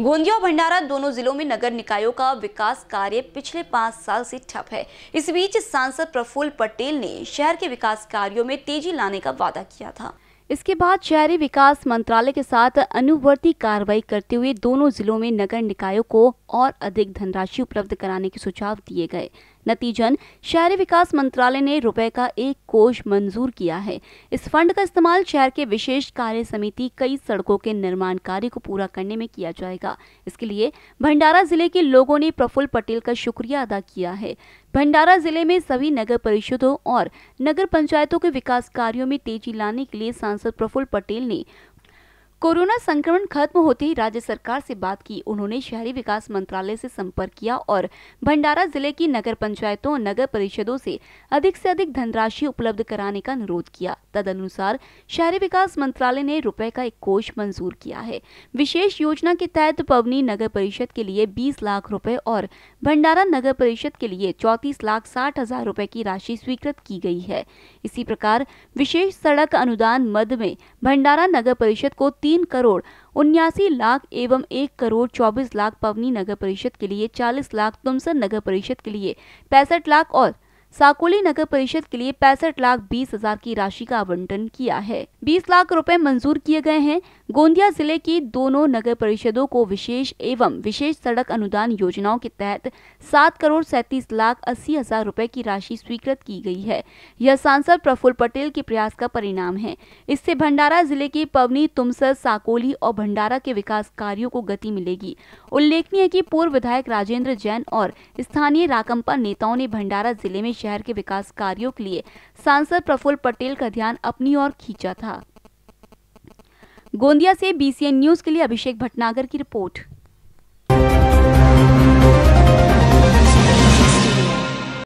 गोंदिया और भंडारा दोनों जिलों में नगर निकायों का विकास कार्य पिछले पाँच साल से ठप है इस बीच सांसद प्रफुल्ल पटेल ने शहर के विकास कार्यों में तेजी लाने का वादा किया था इसके बाद शहरी विकास मंत्रालय के साथ अनुवर्ती कार्रवाई करते हुए दोनों जिलों में नगर निकायों को और अधिक धनराशि उपलब्ध कराने के सुझाव दिए गए नतीजन शहरी विकास मंत्रालय ने रुपए का एक कोष मंजूर किया है इस फंड का इस्तेमाल शहर के विशेष कार्य समिति कई सड़कों के निर्माण कार्य को पूरा करने में किया जाएगा इसके लिए भंडारा जिले के लोगों ने प्रफुल्ल पटेल का शुक्रिया अदा किया है भंडारा जिले में सभी नगर परिषदों और नगर पंचायतों के विकास कार्यों में तेजी लाने के लिए सांसद प्रफुल्ल पटेल ने कोरोना संक्रमण खत्म होते ही राज्य सरकार से बात की उन्होंने शहरी विकास मंत्रालय से संपर्क किया और भंडारा जिले की नगर पंचायतों और नगर परिषदों से अधिक से अधिक धनराशि उपलब्ध कराने का अनुरोध किया तदनुसार शहरी विकास मंत्रालय ने रुपए का एक कोष मंजूर किया है विशेष योजना के तहत पवनी नगर परिषद के लिए बीस लाख रूपए और भंडारा नगर परिषद के लिए चौतीस लाख साठ हजार रूपए की राशि स्वीकृत की गई है इसी प्रकार विशेष सड़क अनुदान मद में भंडारा नगर परिषद को तीन करोड़ उन्यासी लाख एवं एक करोड़ चौबीस लाख पवनी नगर परिषद के लिए चालीस लाख तुमसर नगर परिषद के लिए पैंसठ लाख और साकोली नगर परिषद के लिए पैंसठ लाख बीस हजार की राशि का आवंटन किया है बीस लाख रुपए मंजूर किए गए हैं गोंदिया जिले की दोनों नगर परिषदों को विशेष एवं विशेष सड़क अनुदान योजनाओं के तहत सात करोड़ सैतीस लाख अस्सी हजार रुपए की राशि स्वीकृत की गई है यह सांसद प्रफुल्ल पटेल के प्रयास का परिणाम है इससे भंडारा जिले के पवनी तुमसर साकोली और भंडारा के विकास कार्यो को गति मिलेगी उल्लेखनीय की पूर्व विधायक राजेंद्र जैन और स्थानीय राकम्पा नेताओं ने भंडारा जिले में शहर के विकास कार्यों के लिए सांसद प्रफुल्ल पटेल का ध्यान अपनी ओर खींचा था गोंदिया से बीसीएन न्यूज के लिए अभिषेक भटनागर की रिपोर्ट